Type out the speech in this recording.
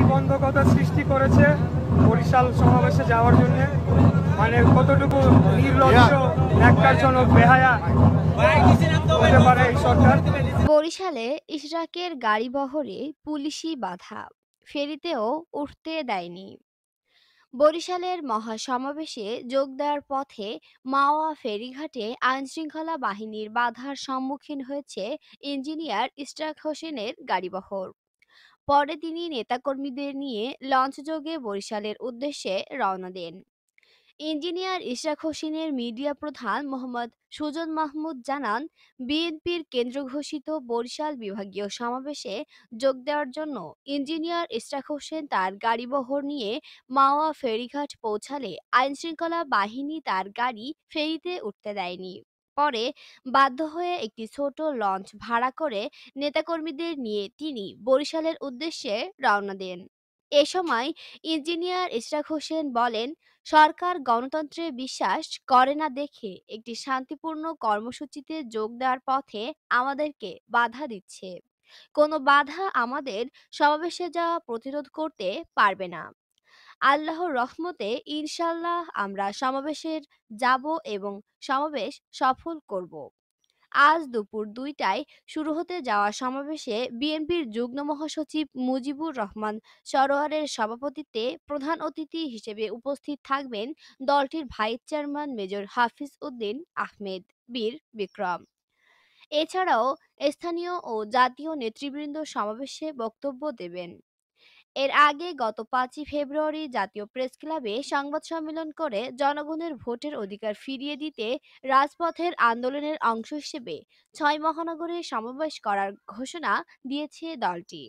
প্রতিবন্ধকতা সৃষ্টি করেছে বরিশাল সমাবেশে যাওয়ার জন্য মানে কতটুকু বরিশালে ইশরাকের গাড়িবহরে পুলিশি বাধা ফেরিতেও উঠতে দেয়নি বরিশালের মহাসমাবেশে যোগ দেওয়ার পথে মাওয়া ফেরিঘাটে আইনশৃঙ্খলা বাহিনীর বাধার সম্মুখীন হয়েছে ইঞ্জিনিয়ার ইস্টাক হোসেনের গাড়িবহর পরে তিনি নেতাকর্মীদের নিয়ে লঞ্চযোগে বরিশালের উদ্দেশ্যে রওনা দেন ইঞ্জিনিয়ার ইশরাক হোসেনের মিডিয়া প্রধান মোহাম্মদ সুজন মাহমুদ জানান বিএনপির কেন্দ্র ঘোষিত বরিশাল বিভাগীয় সমাবেশে যোগ দেওয়ার জন্য ইঞ্জিনিয়ার ইশরাক হোসেন তার গাড়িবহর নিয়ে মাওয়া ফেরিঘাট পৌঁছালে আইনশৃঙ্খলা বাহিনী তার গাড়ি ফেরিতে উঠতে দেয়নি পরে বাধ্য হয়ে একটি ছোট লঞ্চ ভাড়া করে নেতাকর্মীদের নিয়ে তিনি বরিশালের উদ্দেশ্যে রওনা দেন এ সময় ইঞ্জিনিয়ার ইশরাক হোসেন বলেন সরকার গণতন্ত্রে বিশ্বাস করে না দেখে একটি শান্তিপূর্ণ কর্মসূচিতে যোগ দেওয়ার পথে আমাদেরকে বাধা দিচ্ছে কোনো বাধা আমাদের সমাবেশে যাওয়া প্রতিরোধ করতে পারবে না আল্লাহর রহমতে ইনশাল্লাহ আমরা সমাবেশের যাব এবং সমাবেশ সফল করব আজ দুপুর দুইটায় শুরু হতে যাওয়া সমাবেশে বিএনপির যুগ্ম মহাসচিব মুজিবুর রহমান সরোয়ারের সভাপতিত্বে প্রধান অতিথি হিসেবে উপস্থিত থাকবেন দলটির vice chairman major Hafiz Uddin Ahmed Bir Bikram এছাড়াও স্থানীয় ও জাতীয় নেতৃবৃন্দ সমাবেশে বক্তব্য দেবেন এর আগে গত পাঁচই ফেব্রুয়ারি জাতীয় প্রেস ক্লাবে সংবাদ সম্মেলন করে জনগণের ভোটের অধিকার ফিরিয়ে দিতে রাজপথের আন্দোলনের অংশ হিসেবে ছয় মহানগরে সমাবেশ করার ঘোষণা দিয়েছে দলটি